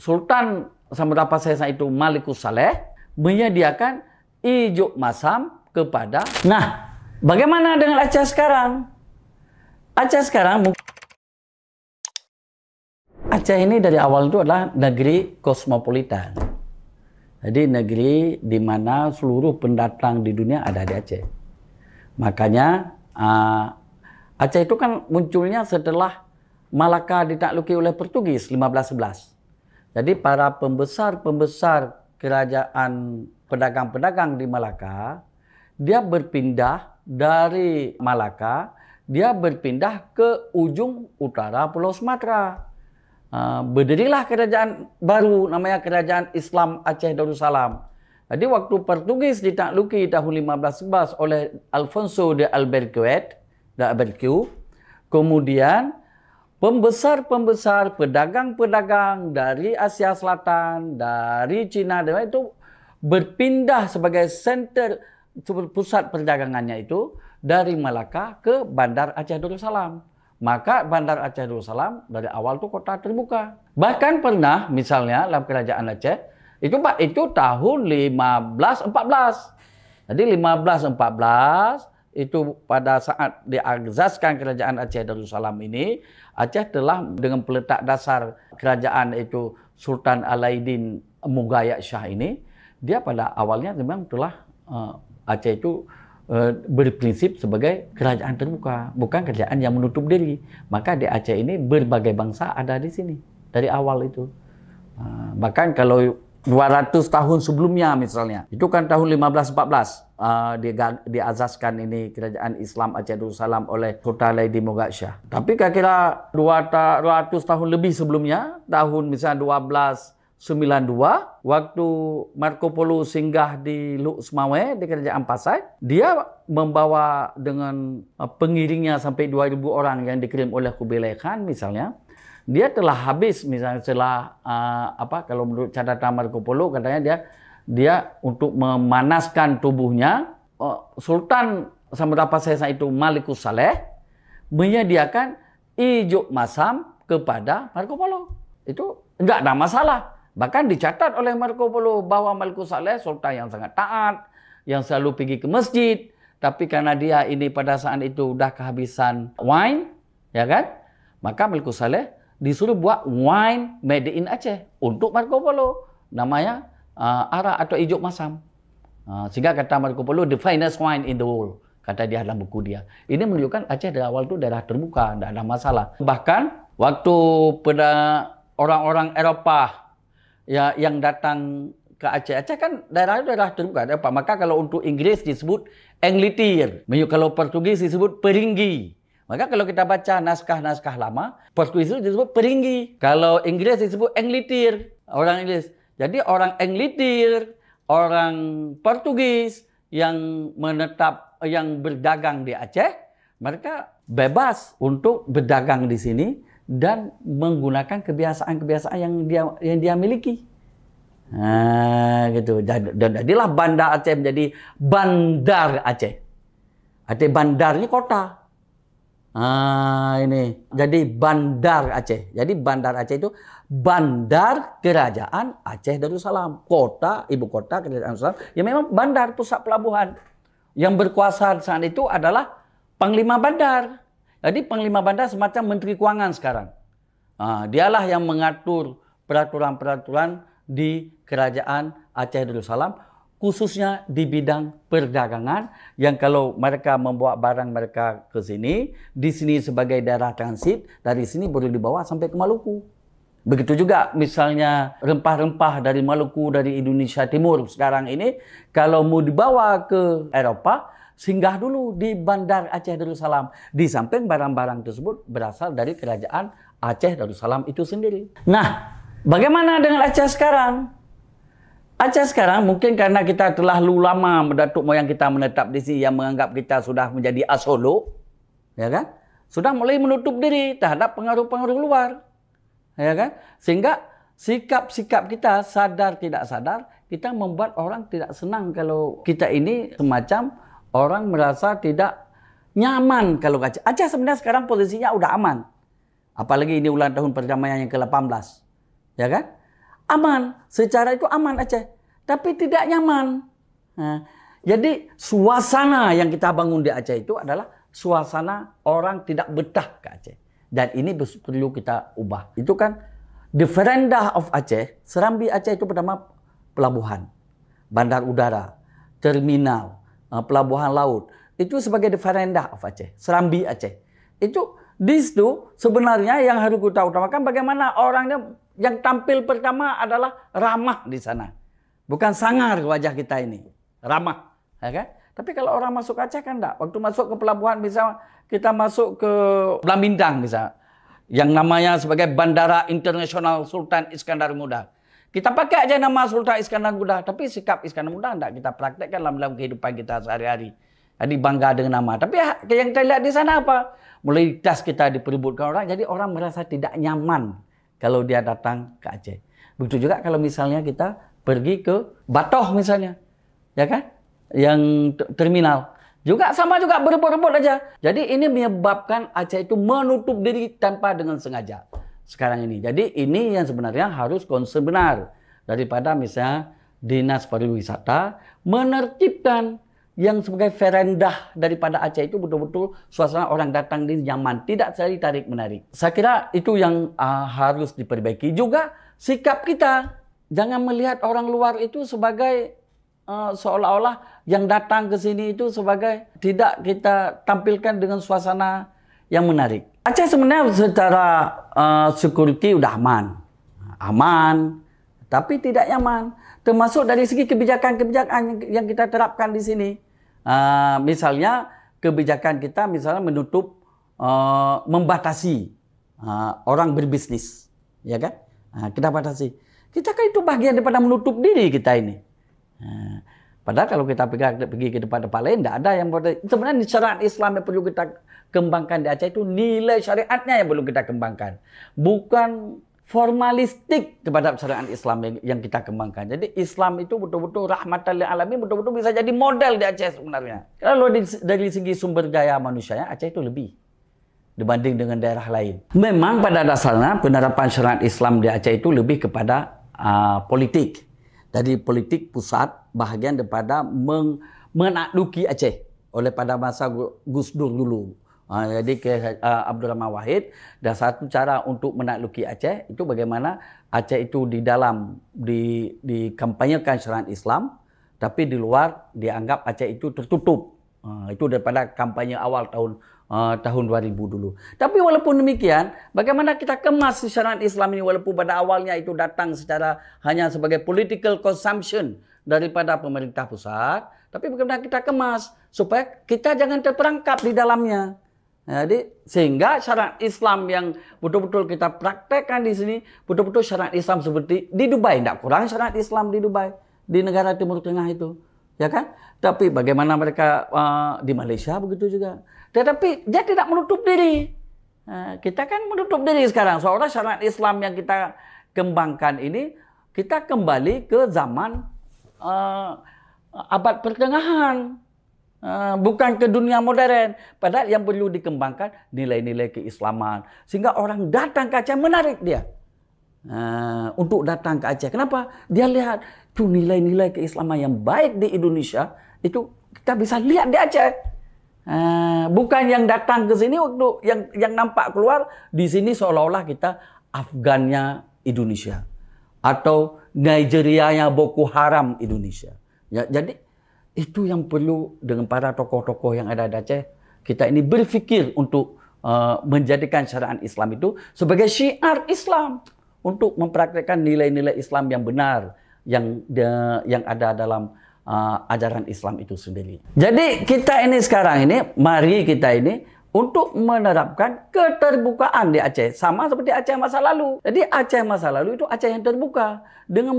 Sultan Samudra Pasesa itu Malikus Saleh menyediakan ijuk masam kepada nah bagaimana dengan Aceh sekarang Aceh sekarang Aceh ini dari awal itu adalah negeri kosmopolitan jadi negeri di mana seluruh pendatang di dunia ada di Aceh makanya ah, Aceh itu kan munculnya setelah Malaka ditakluki oleh Portugis 1511 jadi para pembesar-pembesar kerajaan pedagang-pedagang di Malaka, dia berpindah dari Malaka, dia berpindah ke ujung utara Pulau Sumatera. Ah, berdirilah kerajaan baru namanya Kerajaan Islam Aceh Darussalam. Jadi waktu Portugis ditakluki tahun 1511 oleh Alfonso de Albuquerque, de Albuquerque, kemudian pembesar-pembesar, pedagang-pedagang dari Asia Selatan, dari Cina dan lain itu berpindah sebagai center pusat perdagangannya itu dari Malaka ke Bandar Aceh Darussalam. Maka Bandar Aceh Darussalam dari awal itu kota terbuka. Bahkan pernah misalnya dalam kerajaan Aceh itu pak itu tahun 1514. Jadi 1514 itu pada saat diazaskan kerajaan Aceh Darussalam ini, Aceh telah dengan peletak dasar kerajaan itu Sultan Alaidin Mugayak Shah ini, dia pada awalnya memang telah uh, Aceh itu eh, berprinsip sebagai kerajaan terbuka, bukan kerajaan yang menutup diri. Maka di Aceh ini berbagai bangsa ada di sini dari awal itu. Ah, bahkan kalau 200 tahun sebelumnya misalnya. Itu kan tahun 1514 uh, diazaskan ini kerajaan Islam Aceh Darussalam oleh Sultan Lady Mogadishu. Tapi kira-kira 200 tahun lebih sebelumnya, tahun misalnya 1292, waktu Marco Polo singgah di Luk Semawe di kerajaan Pasai, dia membawa dengan ah, pengiringnya sampai 2000 orang yang dikirim oleh Kubilai Khan misalnya dia telah habis misalnya setelah uh, apa kalau menurut catatan Marco Polo katanya dia dia untuk memanaskan tubuhnya uh, Sultan Samudra Sesa itu Malikus Saleh menyediakan ijuk masam kepada Marco Polo. Itu enggak ada masalah. Bahkan dicatat oleh Marco Polo bahwa Malikus Saleh sultan yang sangat taat, yang selalu pergi ke masjid, tapi karena dia ini pada saat itu sudah kehabisan wine, ya kan? Maka Malikus Saleh disuruh buat wine made in Aceh untuk Marco Polo. Namanya uh, arak atau ijuk masam. Uh, sehingga kata Marco Polo, the finest wine in the world. Kata dia dalam buku dia. Ini menunjukkan Aceh dari awal itu daerah terbuka, tidak ada masalah. Bahkan waktu pada orang-orang Eropa ya yang datang ke Aceh. Aceh kan daerah daerah terbuka. Daerah. Maka kalau untuk Inggris disebut Anglitier. Kalau Portugis disebut Peringgi. Maka kalau kita baca naskah-naskah lama, Portugis itu disebut peringgi. Kalau Inggris disebut Englitir, orang Inggris. Jadi orang Englitir, orang Portugis yang menetap yang berdagang di Aceh, mereka bebas untuk berdagang di sini dan menggunakan kebiasaan-kebiasaan yang dia yang dia miliki. Nah, gitu. Dan, dan jadilah Bandar Aceh menjadi Bandar Aceh. Aceh bandarnya kota. Ah, ini. Jadi Bandar Aceh. Jadi Bandar Aceh itu bandar kerajaan Aceh Darussalam, kota ibu kota kerajaan Darussalam. Ya memang bandar pusat pelabuhan. Yang berkuasa saat itu adalah panglima bandar. Jadi panglima bandar semacam menteri keuangan sekarang. Ah, dialah yang mengatur peraturan-peraturan di kerajaan Aceh Darussalam khususnya di bidang perdagangan yang kalau mereka membawa barang mereka ke sini, di sini sebagai daerah transit, dari sini baru dibawa sampai ke Maluku. Begitu juga misalnya rempah-rempah dari Maluku, dari Indonesia Timur sekarang ini, kalau mau dibawa ke Eropa, singgah dulu di Bandar Aceh Darussalam. Di samping barang-barang tersebut berasal dari kerajaan Aceh Darussalam itu sendiri. Nah, bagaimana dengan Aceh sekarang? Aceh sekarang mungkin karena kita telah lama mendatuk moyang kita menetap di sini yang menganggap kita sudah menjadi asolo, ya kan? Sudah mulai menutup diri terhadap pengaruh-pengaruh luar, ya kan? Sehingga sikap-sikap kita sadar tidak sadar kita membuat orang tidak senang kalau kita ini semacam orang merasa tidak nyaman kalau Aceh. Aceh sebenarnya sekarang posisinya udah aman. Apalagi ini ulang tahun perdamaian yang ke-18. Ya kan? aman, secara itu aman Aceh, tapi tidak nyaman. Nah, jadi suasana yang kita bangun di Aceh itu adalah suasana orang tidak betah ke Aceh. Dan ini perlu kita ubah. Itu kan the veranda of Aceh, Serambi Aceh itu pertama pelabuhan, bandar udara, terminal, eh, pelabuhan laut. Itu sebagai the veranda of Aceh, Serambi Aceh. Itu di situ sebenarnya yang harus kita utamakan bagaimana orangnya yang tampil pertama adalah ramah di sana. Bukan sangar wajah kita ini. Ramah. Ya kan? Tapi kalau orang masuk Aceh kan enggak. Waktu masuk ke pelabuhan bisa kita masuk ke Bintang bisa. Yang namanya sebagai Bandara Internasional Sultan Iskandar Muda. Kita pakai aja nama Sultan Iskandar Muda, tapi sikap Iskandar Muda enggak kita praktekkan dalam, dalam kehidupan kita sehari-hari. Jadi bangga dengan nama. Tapi ya, yang kita lihat di sana apa? Mulai tas kita dipeributkan orang, jadi orang merasa tidak nyaman kalau dia datang ke Aceh. Begitu juga kalau misalnya kita pergi ke Batoh misalnya, ya kan? Yang terminal. Juga sama juga berebut-rebut aja. Jadi ini menyebabkan Aceh itu menutup diri tanpa dengan sengaja sekarang ini. Jadi ini yang sebenarnya harus concern benar daripada misalnya dinas pariwisata menertibkan yang sebagai ferendah daripada Aceh itu betul-betul suasana orang datang di nyaman, tidak sekali tarik menarik. Saya kira itu yang uh, harus diperbaiki juga sikap kita. Jangan melihat orang luar itu sebagai uh, seolah-olah yang datang ke sini itu sebagai tidak kita tampilkan dengan suasana yang menarik. Aceh sebenarnya secara uh, security udah aman. Aman, tapi tidak nyaman. Termasuk dari segi kebijakan-kebijakan yang kita terapkan di sini. Uh, misalnya kebijakan kita misalnya menutup, uh, membatasi uh, orang berbisnis, ya kan? Uh, kita batasi. Kita kan itu bagian daripada menutup diri kita ini. Uh, padahal kalau kita pergi ke tempat-tempat lain, tidak ada yang Sebenarnya syariat Islam yang perlu kita kembangkan di Aceh itu nilai syariatnya yang perlu kita kembangkan, bukan formalistik kepada syariat Islam yang kita kembangkan. Jadi Islam itu betul-betul rahmatan lil alamin, betul-betul bisa jadi model di Aceh sebenarnya. Kalau dari, dari segi sumber daya manusianya Aceh itu lebih dibanding dengan daerah lain. Memang pada dasarnya penerapan syariat Islam di Aceh itu lebih kepada uh, politik. Dari politik pusat bahagian daripada meng menaduki Aceh oleh pada masa Gus Dur dulu. Ah, jadi ke uh, eh, Abdul Rahman Wahid dan satu cara untuk menakluki Aceh itu bagaimana Aceh itu di dalam di dikampanyekan syariat Islam tapi di luar dianggap Aceh itu tertutup. Uh, itu daripada kampanye awal tahun uh, tahun 2000 dulu. Tapi walaupun demikian, bagaimana kita kemas syariat Islam ini walaupun pada awalnya itu datang secara hanya sebagai political consumption daripada pemerintah pusat, tapi bagaimana kita kemas supaya kita jangan terperangkap di dalamnya. Nah, jadi sehingga syarat Islam yang betul-betul kita praktekkan di sini betul-betul syarat Islam seperti di Dubai tidak kurang syarat Islam di Dubai di negara Timur Tengah itu ya kan? Tapi bagaimana mereka uh, di Malaysia begitu juga. Tetapi dia tidak menutup diri. Nah, kita kan menutup diri sekarang. Seolah syarat Islam yang kita kembangkan ini kita kembali ke zaman uh, abad pertengahan Ah, bukan ke dunia modern. Padahal yang perlu dikembangkan nilai-nilai keislaman. Sehingga orang datang ke Aceh menarik dia. Uh, untuk datang ke Aceh. Kenapa? Dia lihat tuh nilai-nilai keislaman yang baik di Indonesia itu kita bisa lihat di Aceh. Uh, bukan yang datang ke sini waktu yang yang nampak keluar di sini seolah-olah kita Afgannya Indonesia atau Nigerianya Boko Haram Indonesia. Ya, jadi Itu yang perlu dengan para tokoh-tokoh yang ada di Aceh, kita ini berfikir untuk uh, menjadikan syariat Islam itu sebagai syiar Islam untuk mempraktikkan nilai-nilai Islam yang benar yang de, yang ada dalam uh, ajaran Islam itu sendiri. Jadi kita ini sekarang ini mari kita ini untuk menerapkan keterbukaan di Aceh. Sama seperti Aceh masa lalu. Jadi Aceh masa lalu itu Aceh yang terbuka dengan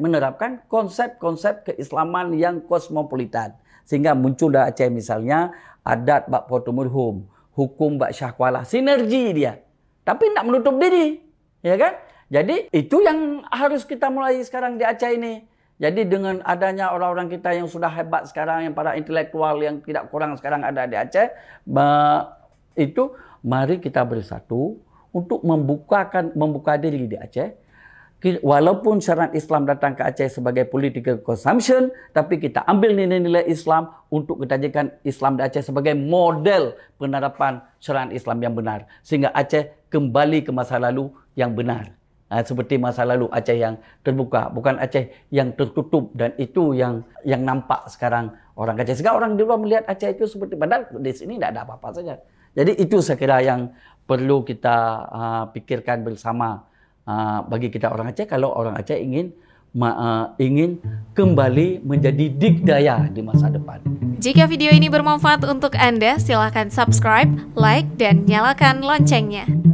menerapkan konsep-konsep keislaman yang kosmopolitan. Sehingga muncul dari Aceh misalnya adat bak potumurhum, hukum bak syahwalah, sinergi dia. Tapi tidak menutup diri, ya kan? Jadi itu yang harus kita mulai sekarang di Aceh ini. Jadi dengan adanya orang-orang kita yang sudah hebat sekarang, yang para intelektual yang tidak kurang sekarang ada di Aceh, itu mari kita bersatu untuk membukakan membuka diri di Aceh. Walaupun syarat Islam datang ke Aceh sebagai political consumption, tapi kita ambil nilai-nilai Islam untuk kita jadikan Islam di Aceh sebagai model penerapan syariat Islam yang benar. Sehingga Aceh kembali ke masa lalu yang benar. Ha, ah, seperti masa lalu Aceh yang terbuka, bukan Aceh yang tertutup dan itu yang yang nampak sekarang orang Aceh. Sekarang orang di luar melihat Aceh itu seperti padahal di sini tidak ada apa-apa saja. Jadi itu saya kira yang perlu kita uh, pikirkan bersama uh, bagi kita orang Aceh kalau orang Aceh ingin uh, ingin kembali menjadi dikdaya di masa depan. Jika video ini bermanfaat untuk Anda, silahkan subscribe, like, dan nyalakan loncengnya.